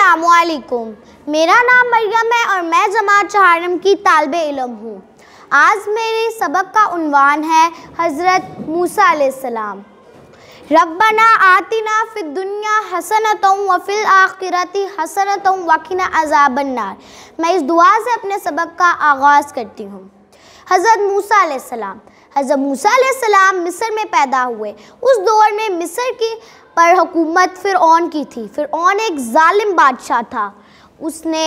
असलकुम मेरा नाम मरियम है और मैं जमात चहारम की तालब इलम हूँ आज मेरे सबक का उनवान है हज़रत मूसा सलाम रब्बना आतिना फिद दुनिया हसनत व फिल आखिरती हसनत वकीना अजाबन्नार मैं इस दुआ से अपने सबक का आगाज़ करती हूँ हज़रत मूसा सलाम हजर मूसा मिस्र में पैदा हुए उस दौर में मिस्र की पर हुकूमत फिर ऑन की थी फिर ऑन एक ालिम बादशाह था उसने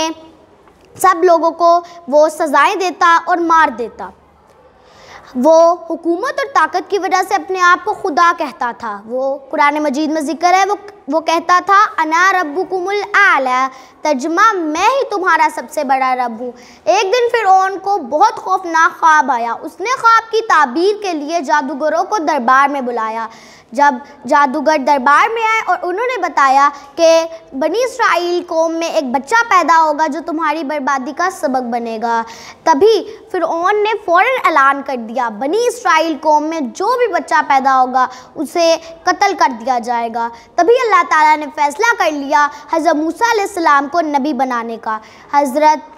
सब लोगों को वो सज़ाएं देता और मार देता वो हुकूमत और ताकत की वजह से अपने आप को खुदा कहता था वो कुरान मजीद में जिक्र है वो वो कहता था अना रब्बू कुमुल आला तर्जमा मैं ही तुम्हारा सबसे बड़ा रब हूँ एक दिन फिर ओन को बहुत खौफनाक ख्वाब आया उसने ख्वाब की ताबीर के लिए जादूगरों को दरबार में बुलाया जब जादूगर दरबार में आए और उन्होंने बताया कि बनी इसराइल कौम में एक बच्चा पैदा होगा जो तुम्हारी बर्बादी का सबक बनेगा तभी फिर ने फ़ौर ऐलान कर दिया बनी इसराइल कौम में जो भी बच्चा पैदा होगा उसे कत्ल कर दिया जाएगा तभी अल्लाह ताला ने फ़ैसला कर लिया हज़रत मूसा को नबी बनाने का हज़रत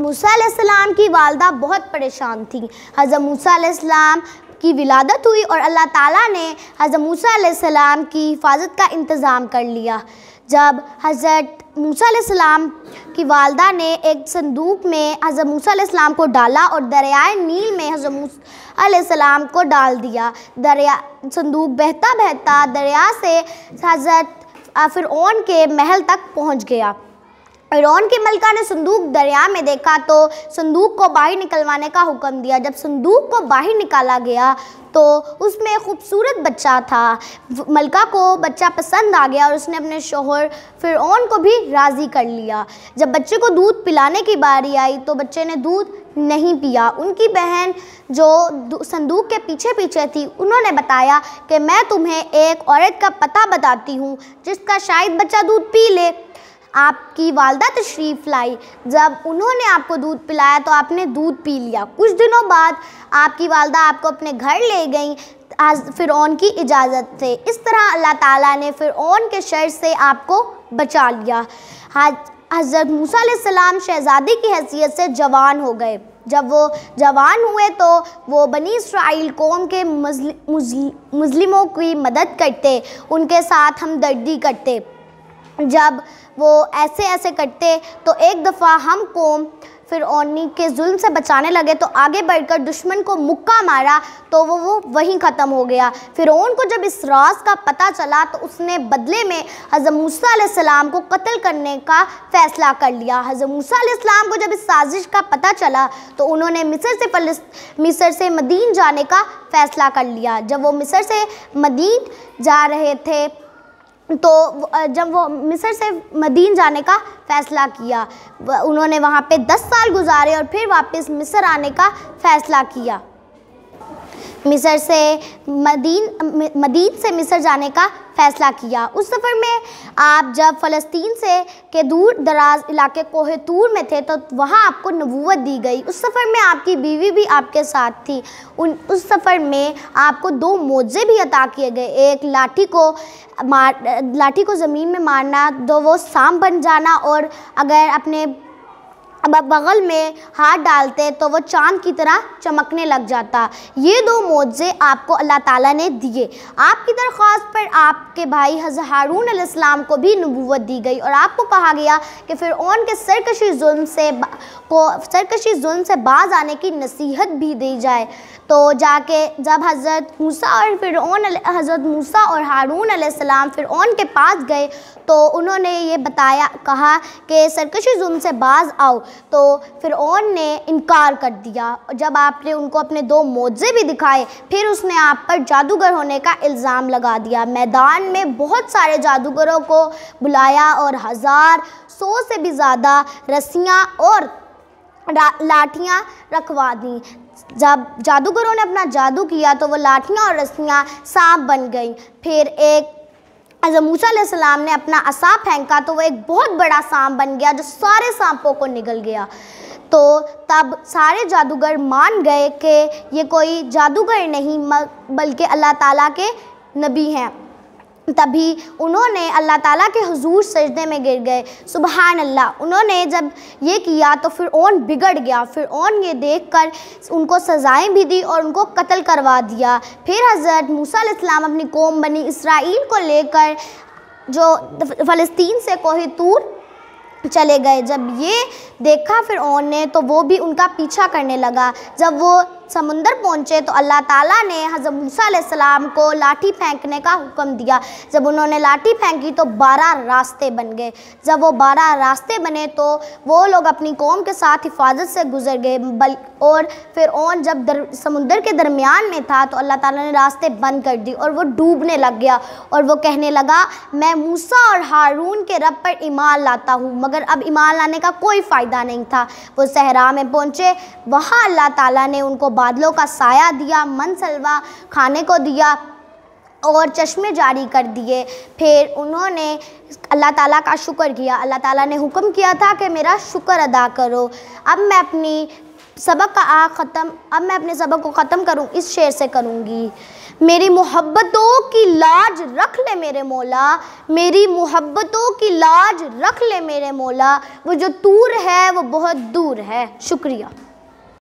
मूसा की वालदा बहुत परेशान थी हज़रत मूसा की विलादत हुई और अल्लाह ताला ने हज़रत मूसा की हिफाजत का इंतज़ाम कर लिया जब हज़रत मूसम की वालदा ने एक संदूक में हज़रत सलाम को डाला और दरियाए नील में हज़रत मूसम को डाल दिया दरिया संदूक बहता बहता दरिया से हज़रत फिर के महल तक पहुंच गया रोन की मलका ने संदूक दरिया में देखा तो संदूक को बाहर निकलवाने का हुक्म दिया जब संदूक को बाहर निकाला गया तो उसमें खूबसूरत बच्चा था मलका को बच्चा पसंद आ गया और उसने अपने शोहर फिर को भी राज़ी कर लिया जब बच्चे को दूध पिलाने की बारी आई तो बच्चे ने दूध नहीं पिया उनकी बहन जो संदूक के पीछे पीछे थी उन्होंने बताया कि मैं तुम्हें एक औरत का पता बताती हूँ जिसका शायद बच्चा दूध पी ले आपकी वालदा तशरीफ़ लाई जब उन्होंने आपको दूध पिलाया तो आपने दूध पी लिया कुछ दिनों बाद आपकी वालदा आपको अपने घर ले गई आज ओन की इजाज़त से इस तरह अल्लाह ताला ने फिर ओन के शर से आपको बचा लिया हज़रत मूसा सलाम शहज़ादी की हैसियत से जवान हो गए जब वो जवान हुए तो वो बनी इसराइल कौम के मुजलिमों की मदद करते उनके साथ हमदर्दी करते जब वो ऐसे ऐसे कटते तो एक दफ़ा हम को फिर ओनी के जुल्म से बचाने लगे तो आगे बढ़कर दुश्मन को मुक्का मारा तो वो वो वहीं ख़त्म हो गया फिर ओन को जब इस रास का पता चला तो उसने बदले में हज़म मूसम को कत्ल करने का फ़ैसला कर लिया हज़र सलाम को जब इस साजिश का पता चला तो उन्होंने मिसर से फलस मिसर से मदीन जाने का फ़ैसला कर लिया जब वो मिसर से मदीन जा रहे थे तो जब वो मिस्र से मदीन जाने का फ़ैसला किया उन्होंने वहाँ पे दस साल गुजारे और फिर वापस मिस्र आने का फ़ैसला किया मिसर से मदीन मदीन से मिसर जाने का फ़ैसला किया उस सफ़र में आप जब फ़लस्तीन से के दूर दराज इलाके कोहतूर में थे तो वहाँ आपको नबूत दी गई उस सफ़र में आपकी बीवी भी आपके साथ थी उन उस सफ़र में आपको दो मोजे भी अता किए गए एक लाठी को मार लाठी को ज़मीन में मारना दो वो सांप बन जाना और अगर अपने अब बगल में हाथ डालते तो वो चांद की तरह चमकने लग जाता ये दो मोजे आपको अल्लाह ताला ने दिए आपकी दरख्वास्त पर आपके भाई हज़र हारून अलैहिस्सलाम को भी नबूवत दी गई और आपको कहा गया कि फिर ओन के सरकशी जुल्म से को सरकशी जुल्म से बाज आने की नसीहत भी दी जाए तो जाके जब हज़रत मूसा और फिर ओन हज़रत मूसा और हारून अलैहिस्सलाम फिर ओन के पास गए तो उन्होंने ये बताया कहा कि सरकशी जुल्म से बाज आओ तो फिर ओन ने इनकार कर दिया जब आपने उनको अपने दो मोजे भी दिखाए फिर उसने आप पर जादूगर होने का इल्ज़ाम लगा दिया मैदान में बहुत सारे जादूगरों को बुलाया और हज़ार सौ से भी ज़्यादा रस्सियाँ और लाठियाँ रखवा दी जब जादूगरों ने अपना जादू किया तो वो लाठियाँ और रस्सियाँ सांप बन गई फिर एक जब मूसा ने अपना असा फेंका तो वह एक बहुत बड़ा सांप बन गया जो सारे सांपों को निगल गया तो तब सारे जादूगर मान गए कि ये कोई जादूगर नहीं बल्कि अल्लाह ताला के नबी हैं तभी उन्होंने अल्लाह ताला के हुजूर सजदे में गिर गए सुबहान अल्लाह उन्होंने जब ये किया तो फिर ओन बिगड़ गया फिर ओन ये देखकर उनको सज़ाएं भी दी और उनको कत्ल करवा दिया फिर हज़रत मूसा इस्लाम अपनी कौम बनी इसराइल को लेकर जो फ़लस्तीन से कोहे तूर चले गए जब ये देखा फिर ओन ने तो वो भी उनका पीछा करने लगा जब वो समुंदर पहुंचे तो अल्लाह ताला ने हज़रत मूसा को लाठी फेंकने का हुक्म दिया जब उन्होंने लाठी फेंकी तो बारह रास्ते बन गए जब वो बारह रास्ते बने तो वो लोग अपनी कौम के साथ हिफाजत से गुजर गए बल और फिर ओन जब दर, समुंदर के दरमियान में था तो अल्लाह ताला ने रास्ते बंद कर दिए और वो डूबने लग गया और वो कहने लगा मैं मूसा और हारून के रब पर ईमान लाता हूँ मगर अब ईमान लाने का कोई फ़ायदा नहीं था वो सहरा में पहुँचे वहाँ अल्लाह ताला ने उनको बादलों का साया दिया मन सलवा खाने को दिया और चश्मे जारी कर दिए फिर उन्होंने अल्लाह ताला का शुक्र किया अल्लाह ताला ने हुक्म किया था कि मेरा शुक्र अदा करो अब मैं अपनी सबक का आ ख़त्म अब मैं अपने सबक को ख़त्म करूं इस शेर से करूंगी मेरी मोहब्बतों की लाज रख ले मेरे मौला मेरी मोहब्बतों की लाज रख ले मेरे मौला वो जो दूर है वो बहुत दूर है शुक्रिया